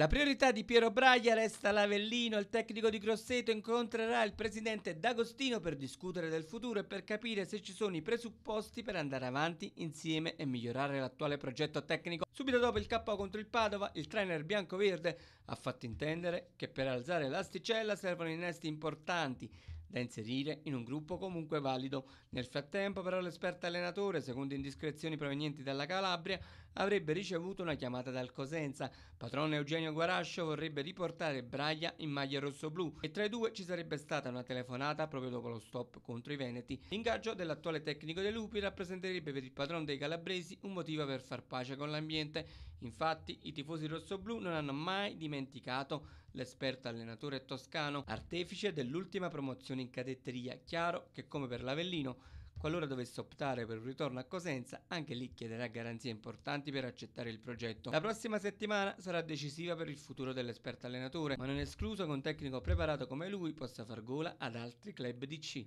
La priorità di Piero Braia resta l'Avellino. Il tecnico di Grosseto incontrerà il presidente D'Agostino per discutere del futuro e per capire se ci sono i presupposti per andare avanti insieme e migliorare l'attuale progetto tecnico. Subito dopo il KO contro il Padova, il trainer bianco-verde ha fatto intendere che per alzare l'asticella servono innesti importanti da inserire in un gruppo comunque valido. Nel frattempo però l'esperto allenatore, secondo indiscrezioni provenienti dalla Calabria, avrebbe ricevuto una chiamata dal Cosenza. Patrone Eugenio Guarascio vorrebbe riportare Braia in maglia rosso-blu e tra i due ci sarebbe stata una telefonata proprio dopo lo stop contro i Veneti. L'ingaggio dell'attuale tecnico dei Lupi rappresenterebbe per il padrone dei calabresi un motivo per far pace con l'ambiente. Infatti i tifosi rossoblù non hanno mai dimenticato l'esperto allenatore toscano, artefice dell'ultima promozione in cadetteria. Chiaro che come per l'Avellino, qualora dovesse optare per un ritorno a Cosenza, anche lì chiederà garanzie importanti per accettare il progetto. La prossima settimana sarà decisiva per il futuro dell'esperto allenatore, ma non è escluso che un tecnico preparato come lui possa far gola ad altri club di C.